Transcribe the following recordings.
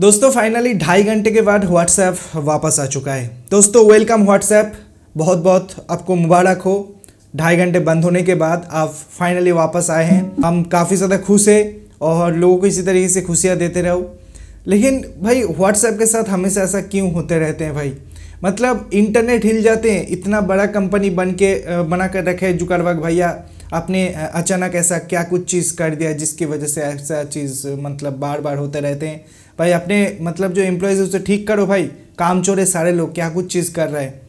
दोस्तों फाइनली ढाई घंटे के बाद व्हाट्सएप वापस आ चुका है दोस्तों वेलकम व्हाट्सएप बहुत बहुत आपको मुबारक हो ढाई घंटे बंद होने के बाद आप फाइनली वापस आए हैं हम काफ़ी ज़्यादा खुश हैं और लोगों को इसी तरीके से खुशियाँ देते रहो लेकिन भाई व्हाट्सएप के साथ हमेशा ऐसा क्यों होते रहते हैं भाई मतलब इंटरनेट हिल जाते हैं इतना बड़ा कंपनी बन के बना कर रखे जुकरबाग भैया आपने अचानक ऐसा क्या कुछ चीज़ कर दिया जिसकी वजह से ऐसा चीज़ मतलब बार बार होते रहते हैं भाई अपने मतलब जो एम्प्लॉयज़ है उसे ठीक करो भाई काम चोरे सारे लोग क्या कुछ चीज़ कर रहे हैं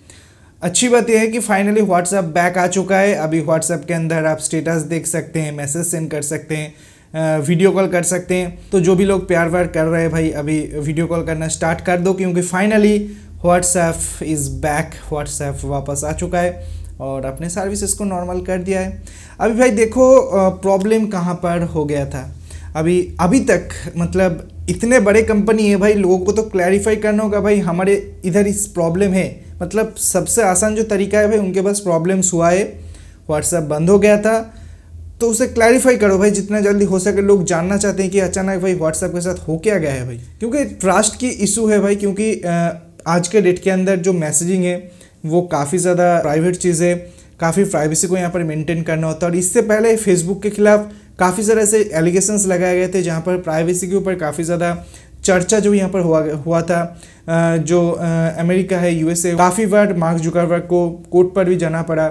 अच्छी बात यह है कि फाइनली व्हाट्सअप बैक आ चुका है अभी व्हाट्सएप के अंदर आप स्टेटस देख सकते हैं मैसेज सेंड कर सकते हैं वीडियो कॉल कर सकते हैं तो जो भी लोग प्यार व्यार कर रहे हैं भाई अभी वीडियो कॉल करना स्टार्ट कर दो क्योंकि finally WhatsApp is back WhatsApp वापस आ चुका है और अपने सर्विसेज को नॉर्मल कर दिया है अभी भाई देखो प्रॉब्लम कहाँ पर हो गया था अभी अभी तक मतलब इतने बड़े कंपनी है भाई लोगों को तो क्लैरिफाई करना होगा भाई हमारे इधर इस प्रॉब्लम है मतलब सबसे आसान जो तरीका है भाई उनके पास प्रॉब्लम्स हुआ है व्हाट्सएप बंद हो गया था तो उसे क्लैरिफाई करो भाई जितना जल्दी हो सके लोग जानना चाहते हैं कि अचानक भाई व्हाट्सएप के साथ हो क्या गया है भाई क्योंकि ट्रस्ट की इशू है भाई क्योंकि आज के डेट के अंदर जो मैसेजिंग है वो काफ़ी ज़्यादा प्राइवेट चीज़ है काफ़ी प्राइवेसी को यहाँ पर मेंटेन करना होता है और इससे पहले फेसबुक के खिलाफ काफ़ी सारे ऐसे एलिगेशंस लगाए गए थे जहाँ पर प्राइवेसी के ऊपर काफ़ी ज़्यादा चर्चा जो यहाँ पर हुआ हुआ था जो अमेरिका है यूएसए काफ़ी बार मार्क जुकरबर्ग को कोर्ट पर भी जाना पड़ा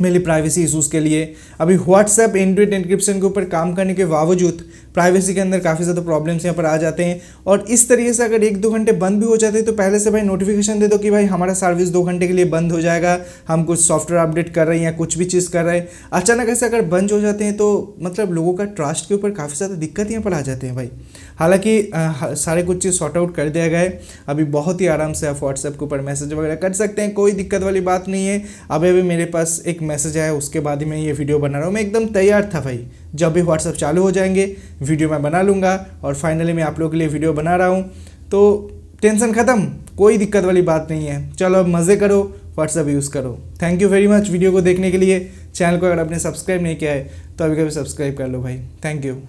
मेरी प्राइवेसी इशूज़ के लिए अभी व्हाट्सएप एंड्रॉइड टू के ऊपर काम करने के बावजूद प्राइवेसी के अंदर काफ़ी ज़्यादा प्रॉब्लम्स यहाँ पर आ जाते हैं और इस तरीके से अगर एक दो घंटे बंद भी हो जाते हैं तो पहले से भाई नोटिफिकेशन दे दो कि भाई हमारा सर्विस दो घंटे के लिए बंद हो जाएगा हम कुछ सॉफ्टवेयर अपडेट कर रहे हैं या कुछ भी चीज़ कर रहे हैं अचानक ऐसे अगर बंद हो जाते हैं तो मतलब लोगों का ट्रस्ट के ऊपर काफ़ी ज़्यादा दिक्कत यहाँ पर आ जाते हैं भाई हालांकि सारे कुछ चीज़ सॉर्ट आउट कर दिया गया है अभी बहुत ही आराम से आप व्हाट्सएप के ऊपर मैसेज वगैरह कर सकते हैं कोई दिक्कत वाली बात नहीं है अभी अभी मेरे पास एक मैसेज आया उसके बाद ही मैं ये वीडियो बना रहा हूँ मैं एकदम तैयार था भाई जब भी व्हाट्सअप चालू हो जाएंगे वीडियो मैं बना लूँगा और फाइनली मैं आप लोगों के लिए वीडियो बना रहा हूँ तो टेंशन ख़त्म कोई दिक्कत वाली बात नहीं है चलो अब मज़े करो व्हाट्सअप यूज़ करो thank you very much video को देखने के लिए चैनल को अगर आपने सब्सक्राइब नहीं किया है तो अभी कभी सब्सक्राइब कर लो भाई थैंक यू